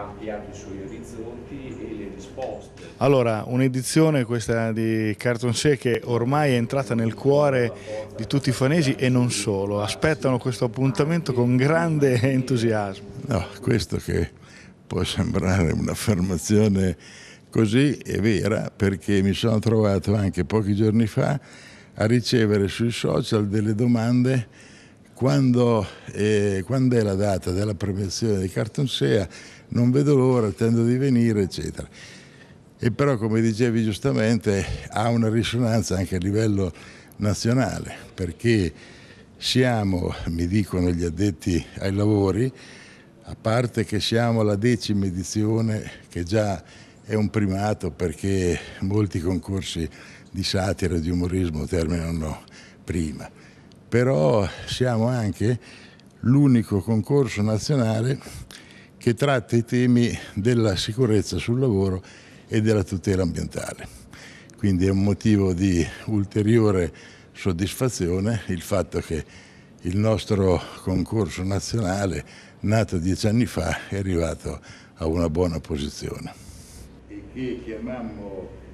ha ampliato i suoi orizzonti e le risposte. Allora, un'edizione questa di Carton Sé che ormai è entrata nel cuore di tutti i fanesi e non solo, aspettano questo appuntamento con grande entusiasmo. No, questo che può sembrare un'affermazione così è vera perché mi sono trovato anche pochi giorni fa a ricevere sui social delle domande quando, eh, quando, è la data della premiazione di Cartonsea, non vedo l'ora, tendo di venire, eccetera. E però, come dicevi giustamente, ha una risonanza anche a livello nazionale, perché siamo, mi dicono gli addetti ai lavori, a parte che siamo alla decima edizione, che già è un primato perché molti concorsi di satira e di umorismo terminano prima però siamo anche l'unico concorso nazionale che tratta i temi della sicurezza sul lavoro e della tutela ambientale. Quindi è un motivo di ulteriore soddisfazione il fatto che il nostro concorso nazionale, nato dieci anni fa, è arrivato a una buona posizione. E che chiamammo